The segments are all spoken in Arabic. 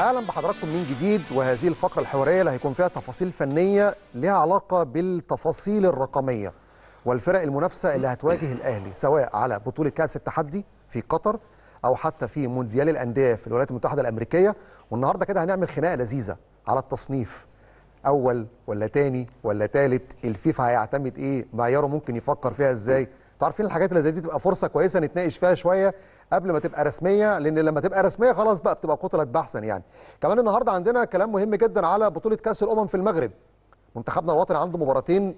اهلا بحضراتكم من جديد وهذه الفقره الحواريه اللي هيكون فيها تفاصيل فنيه لها علاقه بالتفاصيل الرقميه والفرق المنافسه اللي هتواجه الاهلي سواء على بطوله كاس التحدي في قطر او حتى في مونديال الانديه في الولايات المتحده الامريكيه والنهارده كده هنعمل خناقه لذيذه على التصنيف اول ولا تاني ولا تالت الفيفا هيعتمد ايه معياره ممكن يفكر فيها ازاي عارفين الحاجات اللي زي دي تبقى فرصه كويسه نتناقش فيها شويه قبل ما تبقى رسميه لان لما تبقى رسميه خلاص بقى بتبقى قتلت بحثا يعني كمان النهارده عندنا كلام مهم جدا على بطوله كاس الامم في المغرب منتخبنا الوطني عنده مباراتين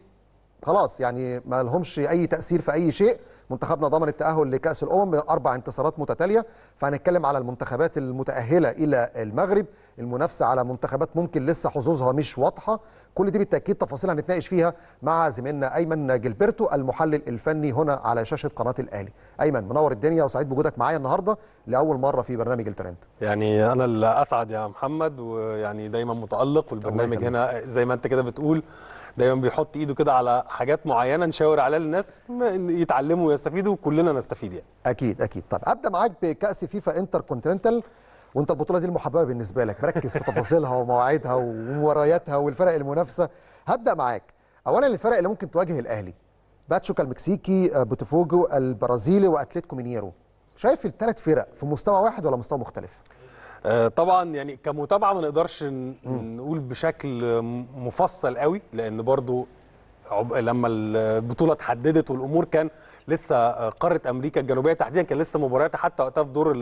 خلاص يعني ما لهمش اي تاثير في اي شيء منتخبنا ضمن التأهل لكأس الأمم أربع انتصارات متتالية فهنتكلم على المنتخبات المتأهلة إلى المغرب المنافسة على منتخبات ممكن لسه حظوظها مش واضحة كل دي بالتأكيد تفاصيل هنتناقش فيها مع زميلنا أيمن جلبرتو المحلل الفني هنا على شاشة قناة الأهلي أيمن منور الدنيا وسعيد بوجودك معايا النهاردة لأول مرة في برنامج الترند يعني أنا اللي أسعد يا محمد ويعني دايما متألق والبرنامج هنا زي ما أنت كده بتقول دايما بيحط ايده كده على حاجات معينه نشاور عليها للناس يتعلموا ويستفيدوا وكلنا نستفيد يعني اكيد اكيد طيب ابدا معاك بكاس فيفا انتر كونتيننتال وانت البطوله دي المحببه بالنسبه لك مركز في تفاصيلها ومواعيدها ومبارياتها والفرق المنافسه هبدا معاك اولا الفرق اللي ممكن تواجه الاهلي باتشوكا المكسيكي آه، بوتفوجو البرازيلي واتليتيكو مينيرو شايف الثلاث فرق في مستوى واحد ولا مستوى مختلف آه، طبعا يعني كمتابعه ما نقدرش نقول بشكل مفصل قوي لان برضو لما البطوله اتحددت والامور كان لسه آه، قاره امريكا الجنوبيه تحديدا كان لسه مبارياتها حتى وقتها في دور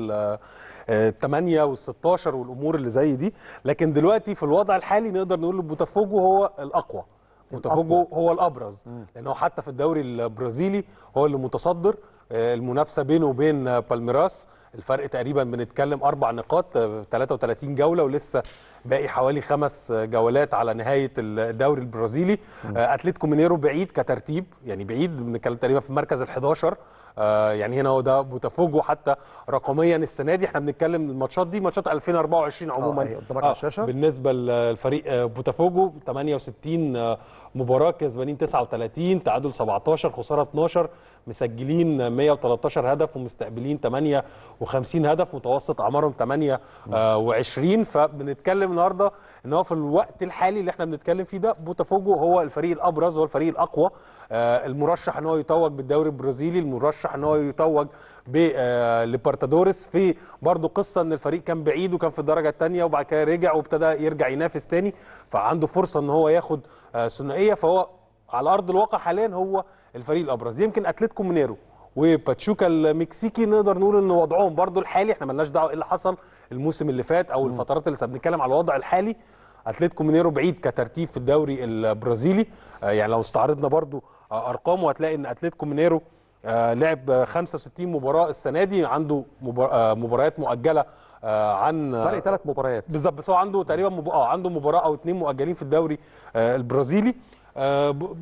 الثمانيه آه، والستاشر والامور اللي زي دي لكن دلوقتي في الوضع الحالي نقدر نقول بوتافوجو هو الاقوى بوتافوجو هو الابرز لانه حتى في الدوري البرازيلي هو اللي متصدر المنافسه بينه وبين بالميراس الفرق تقريبا بنتكلم اربع نقاط 33 جوله ولسه باقي حوالي خمس جولات على نهايه الدوري البرازيلي آه، اتلتيكو مينيرو بعيد كترتيب يعني بعيد بنتكلم تقريبا في المركز ال11 آه، يعني هنا هو ده بوتافوجو حتى رقميا السنه دي احنا بنتكلم الماتشات دي ماتشات 2024 عموما آه، أيوة، قدامك على الشاشه بالنسبه لفريق بوتافوجو 68 مباراه كسبانين 39 تعادل 17 خساره 12 مسجلين 113 هدف ومستقبلين 58 هدف متوسط اعمارهم 28 آه، فبنتكلم النهارده ان هو في الوقت الحالي اللي احنا بنتكلم فيه ده بوتافوجو هو الفريق الابرز هو الفريق الاقوى آه، المرشح ان هو يتوج بالدوري البرازيلي المرشح ان هو يتوج بليبرتادوريس آه، في برضه قصه ان الفريق كان بعيد وكان في الدرجه الثانيه وبعد كده رجع وابتدى يرجع ينافس ثاني فعنده فرصه ان هو ياخد ثنائيه الحقيقه فهو على ارض الواقع حاليا هو الفريق الابرز يمكن اتلتيكو مينيرو وباتشوكا المكسيكي نقدر نقول ان وضعهم برضو الحالي احنا مالناش دعوه ايه اللي حصل الموسم اللي فات او الفترات اللي بنتكلم على الوضع الحالي اتلتيكو مينيرو بعيد كترتيب في الدوري البرازيلي آه، يعني لو استعرضنا برضو آه، ارقامه هتلاقي ان اتلتيكو مينيرو آه، لعب 65 مباراه السنه دي عنده مباريات مؤجله آه، عن آه، فرق ثلاث مباريات بالظبط بس هو عنده تقريبا مب... آه عنده مباراه او اثنين مؤجلين في الدوري آه، البرازيلي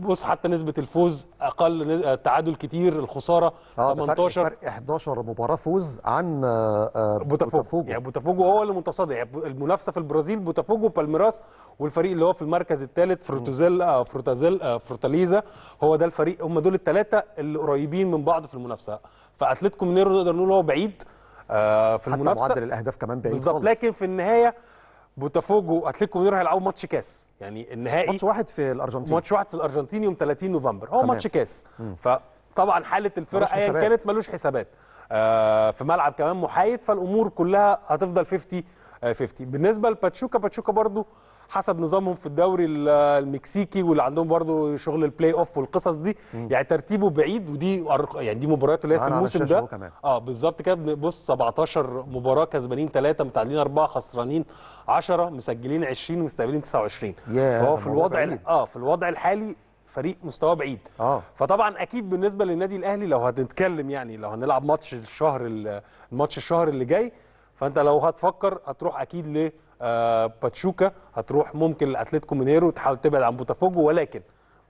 بص حتى نسبه الفوز اقل تعادل كتير الخساره آه 18 فرق 11 مباراه فوز عن بوتافوجو بوتافوجو يعني بوتافوجو هو اللي متصدر يعني المنافسه في البرازيل بوتافوجو بالميراس والفريق اللي هو في المركز الثالث فروتوزيل فروتازيل فروتاليزا هو ده الفريق هم دول الثلاثه اللي قريبين من بعض في المنافسه فاتلتيكو مينيرو نقدر نقول هو بعيد آه، في المنافسه حتى معدل الاهداف كمان بعيد بالظبط لكن في النهايه بوتافوجو واتلتيكو مدريد هيلعبوا ماتش كاس يعني النهائي ماتش واحد في الارجنتين ماتش واحد في الارجنتين يوم 30 نوفمبر هو ماتش كاس مم. فطبعا حاله الفرق ايا كانت ملوش حسابات آه في ملعب كمان محايد فالامور كلها هتفضل 50 50 آه، بالنسبه لباتشوكا باتشوكا برضو حسب نظامهم في الدوري المكسيكي واللي عندهم برضو شغل البلاي اوف والقصص دي مم. يعني ترتيبه بعيد ودي يعني دي مبارياته اللي هي في الموسم ده اه بالظبط كده بنبص 17 مباراه كسبانين 3 متعادلين 4 خسرانين 10 مسجلين 20 ومستقبلين 29 فهو في الوضع اه في الوضع الحالي فريق مستواه بعيد آه. فطبعا اكيد بالنسبه للنادي الاهلي لو هنتكلم يعني لو هنلعب ماتش الشهر الماتش الشهر اللي جاي فانت لو هتفكر هتروح اكيد ل آه، باتشوكا هتروح ممكن لاتلتيكو مينيرو تحاول تبعد عن بوتافوجو ولكن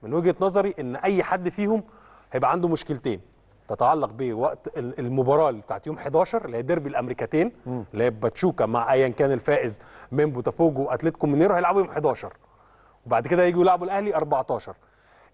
من وجهه نظري ان اي حد فيهم هيبقى عنده مشكلتين تتعلق بوقت المباراه اللي بتاعت يوم 11 اللي هي ديربي الامريكتين اللي هي باتشوكا مع ايا كان الفائز من بوتافوجو واتلتيكو مينيرو هيلعبوا يوم 11 وبعد كده هيجوا يلعبوا الاهلي 14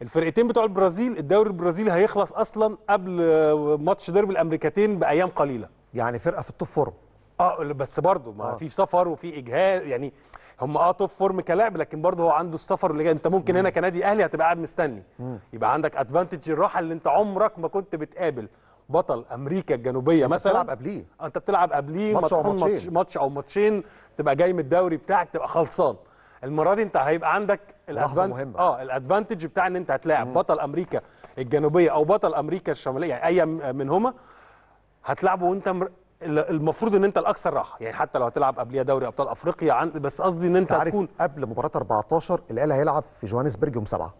الفرقتين بتوع البرازيل الدوري البرازيلي هيخلص اصلا قبل آه، ماتش ديربي الامريكتين بايام قليله يعني فرقه في التوب فورم اه بس برضه ما آه. في سفر وفي اجهاد يعني هم اه توب فورم كلاعب لكن برضه هو عنده السفر اللي جاي. انت ممكن مم. هنا كنادي اهلي هتبقى قاعد مستني مم. يبقى عندك ادفانتج الراحه اللي انت عمرك ما كنت بتقابل بطل امريكا الجنوبيه انت مثلا بتلعب قبليه آه، انت بتلعب قبليه ماتش او ماتشين ماتش او ماتشين تبقى جاي من الدوري بتاعك تبقى خلصان المره دي انت هيبقى عندك الادفانتج اه الادفانتج بتاع ان انت هتلاعب مم. بطل امريكا الجنوبيه او بطل امريكا الشماليه يعني اي منهما هتلعبه وانت المفروض ان انت الاكثر راحه يعني حتى لو هتلعب قبليها دوري ابطال افريقيا عن بس قصدي ان انت تكون قبل مباراه 14 الاهلي هيلعب في جوهانسبرج يوم 7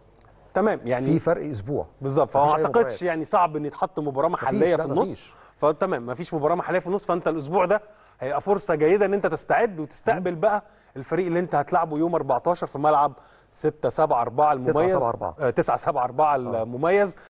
تمام يعني في فرق اسبوع بالظبط فما اعتقدش يعني صعب ان يتحط مباراه محليه في النص مفيش. فتمام مفيش مباراه محليه في النص فانت الاسبوع ده هيبقى فرصه جيده ان انت تستعد وتستقبل بقى الفريق اللي انت هتلعبه يوم 14 في ملعب 6 7 4 المميز 9 7 4 9 7 4 المميز